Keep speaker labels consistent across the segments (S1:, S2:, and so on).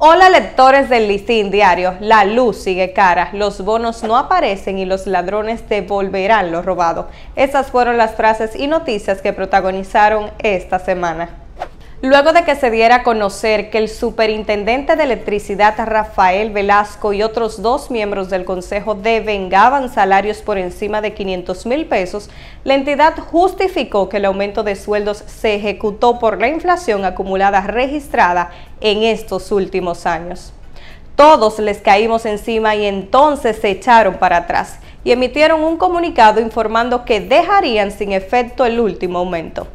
S1: Hola lectores del listín diario, la luz sigue cara, los bonos no aparecen y los ladrones devolverán lo robado. Esas fueron las frases y noticias que protagonizaron esta semana. Luego de que se diera a conocer que el superintendente de electricidad Rafael Velasco y otros dos miembros del consejo devengaban salarios por encima de 500 mil pesos, la entidad justificó que el aumento de sueldos se ejecutó por la inflación acumulada registrada en estos últimos años. Todos les caímos encima y entonces se echaron para atrás y emitieron un comunicado informando que dejarían sin efecto el último aumento.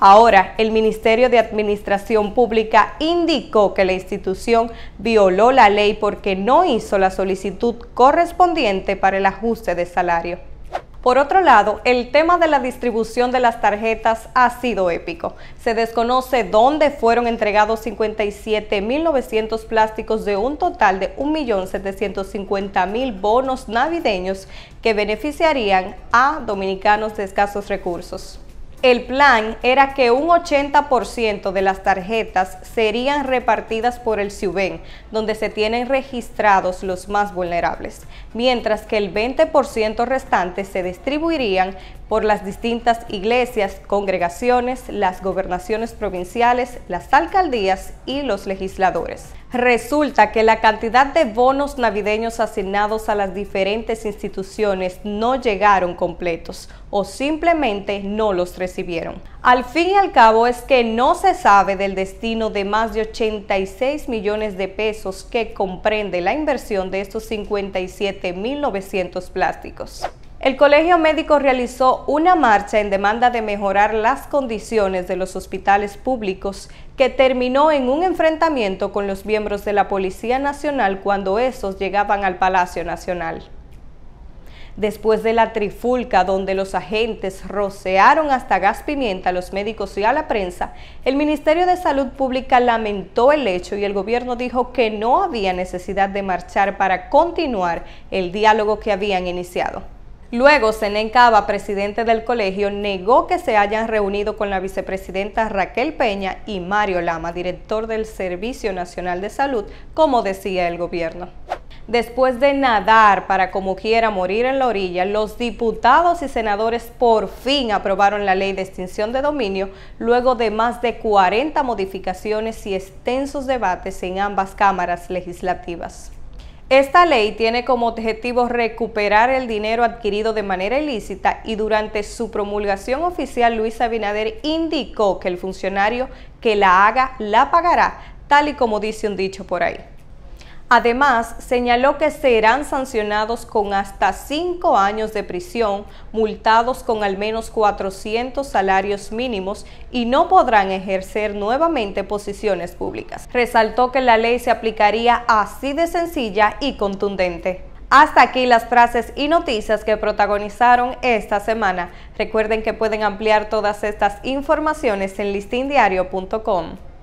S1: Ahora, el Ministerio de Administración Pública indicó que la institución violó la ley porque no hizo la solicitud correspondiente para el ajuste de salario. Por otro lado, el tema de la distribución de las tarjetas ha sido épico. Se desconoce dónde fueron entregados 57.900 plásticos de un total de 1.750.000 bonos navideños que beneficiarían a dominicanos de escasos recursos. El plan era que un 80% de las tarjetas serían repartidas por el CIUBEN, donde se tienen registrados los más vulnerables, mientras que el 20% restante se distribuirían por las distintas iglesias, congregaciones, las gobernaciones provinciales, las alcaldías y los legisladores. Resulta que la cantidad de bonos navideños asignados a las diferentes instituciones no llegaron completos o simplemente no los recibieron. Al fin y al cabo es que no se sabe del destino de más de 86 millones de pesos que comprende la inversión de estos 57.900 plásticos el Colegio Médico realizó una marcha en demanda de mejorar las condiciones de los hospitales públicos que terminó en un enfrentamiento con los miembros de la Policía Nacional cuando esos llegaban al Palacio Nacional. Después de la trifulca donde los agentes rocearon hasta gas pimienta a los médicos y a la prensa, el Ministerio de Salud Pública lamentó el hecho y el gobierno dijo que no había necesidad de marchar para continuar el diálogo que habían iniciado. Luego, Senén Cava, presidente del colegio, negó que se hayan reunido con la vicepresidenta Raquel Peña y Mario Lama, director del Servicio Nacional de Salud, como decía el gobierno. Después de nadar para como quiera morir en la orilla, los diputados y senadores por fin aprobaron la ley de extinción de dominio luego de más de 40 modificaciones y extensos debates en ambas cámaras legislativas. Esta ley tiene como objetivo recuperar el dinero adquirido de manera ilícita y durante su promulgación oficial Luis Abinader indicó que el funcionario que la haga la pagará, tal y como dice un dicho por ahí. Además, señaló que serán sancionados con hasta cinco años de prisión, multados con al menos 400 salarios mínimos y no podrán ejercer nuevamente posiciones públicas. Resaltó que la ley se aplicaría así de sencilla y contundente. Hasta aquí las frases y noticias que protagonizaron esta semana. Recuerden que pueden ampliar todas estas informaciones en listindiario.com.